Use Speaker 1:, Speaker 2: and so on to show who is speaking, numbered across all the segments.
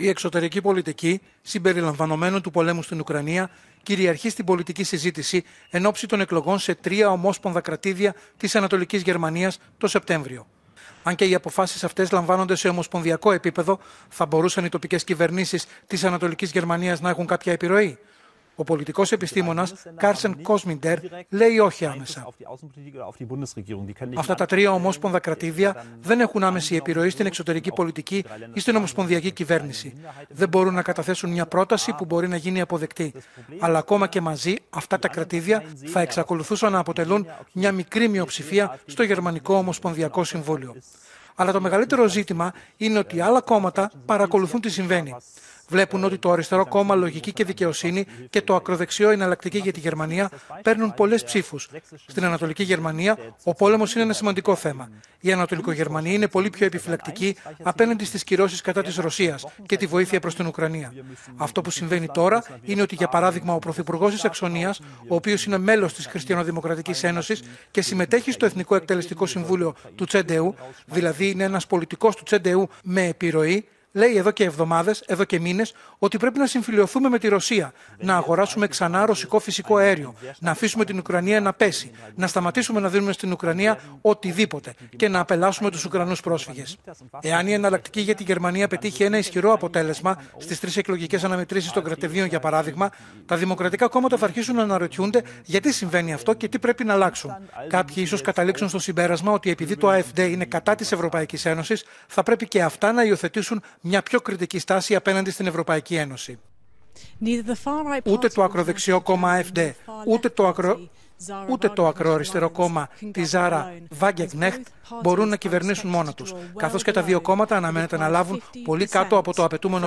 Speaker 1: Η εξωτερική πολιτική, συμπεριλαμβανομένου του πολέμου στην Ουκρανία, κυριαρχεί στην πολιτική συζήτηση εν ώψη των εκλογών σε τρία ομόσπονδα κρατήδια της Ανατολικής Γερμανίας το Σεπτέμβριο. Αν και οι αποφάσεις αυτές λαμβάνονται σε ομοσπονδιακό επίπεδο, θα μπορούσαν οι τοπικές κυβερνήσεις της Ανατολικής Γερμανίας να έχουν κάποια επιρροή. Ο πολιτικός επιστήμονας Κάρσεν Κόσμιντερ λέει όχι άμεσα. Αυτά τα τρία ομόσπονδα κρατήδια δεν έχουν άμεση επιρροή στην εξωτερική πολιτική ή στην ομοσπονδιακή κυβέρνηση. Δεν μπορούν να καταθέσουν μια πρόταση που μπορεί να γίνει αποδεκτή. Αλλά ακόμα και μαζί αυτά τα κρατήδια θα εξακολουθούσαν να αποτελούν μια μικρή μειοψηφία στο Γερμανικό Ομοσπονδιακό Συμβούλιο. Αλλά το μεγαλύτερο ζήτημα είναι ότι άλλα κόμματα παρακολουθούν τι συμβαίνει. Βλέπουν ότι το αριστερό κόμμα Λογική και Δικαιοσύνη και το ακροδεξιό Εναλλακτική για τη Γερμανία παίρνουν πολλές ψήφους. Στην Ανατολική Γερμανία ο πόλεμος είναι ένα σημαντικό θέμα. Η Ανατολικογερμανία είναι πολύ πιο επιφυλακτική απέναντι στις κυρώσεις κατά της Ρωσίας και τη βοήθεια προς την Ουκρανία. Αυτό που συμβαίνει τώρα είναι ότι, για παράδειγμα, ο Πρωθυπουργός της Αξονία, ο οποίος είναι μέλος της Χριστιανοδημοκρατικής Ένωσης και συμμετέχει στο Εθνικό Εκτελεστικό Συμβούλιο του Τσεντεού, δηλαδή είναι ένας πολιτικός του Τσεντεού με επιρροή, λέει εδώ και εβδομάδες, εδώ και μήνες, ότι πρέπει να συμφιλειωθούμε με τη Ρωσία, να αγοράσουμε ξανά ρωσικό φυσικό αέριο, να αφήσουμε την Ουκρανία να πέσει, να σταματήσουμε να δίνουμε στην Ουκρανία οτιδήποτε και να απελάσουμε τους Ουκρανούς πρόσφυγες. Εάν η εναλλακτική για τη Γερμανία πετύχει ένα ισχυρό αποτέλεσμα στις τρεις εκλογικές αναμετρήσεις των κρατεβίων, για παράδειγμα, τα δημοκρατικά κόμματα θα αρχίσουν να αναρωτιούνται γιατί συμβαίνει αυτό και τι πρέπει να αλλάξουν. Κάποιοι ίσως καταλήξουν στο συμπέρασμα ότι επειδή το AFD είναι κατά της Ευρωπαϊκής Ένωσης, θα πρέπει και αυτά να υιοθετήσουν μια πιο κριτική στάση απέναντι στην Ευρωπαϊκή Ένωση. Ούτε το ακροδεξιό κόμμα AFD, ούτε το, ακρο... ούτε το ακροαριστερό κόμμα τη Ζάρα Βάγκεγνεχτ μπορούν να κυβερνήσουν μόνα τους, καθώς και τα δύο κόμματα αναμένεται να λάβουν πολύ κάτω από το απαιτούμενο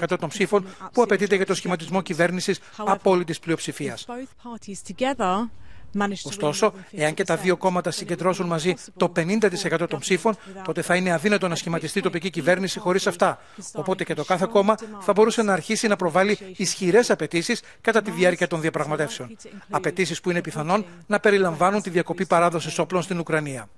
Speaker 1: 50% των ψήφων που απαιτείται για το σχηματισμό κυβέρνησης απόλυτης πλειοψηφίας. Ωστόσο, εάν και τα δύο κόμματα συγκεντρώσουν μαζί το 50% των ψήφων, τότε θα είναι αδύνατο να σχηματιστεί τοπική κυβέρνηση χωρίς αυτά. Οπότε και το κάθε κόμμα θα μπορούσε να αρχίσει να προβάλλει ισχυρές απαιτήσεις κατά τη διάρκεια των διαπραγματεύσεων. Απαιτήσεις που είναι πιθανόν να περιλαμβάνουν τη διακοπή παράδοσης όπλων στην Ουκρανία.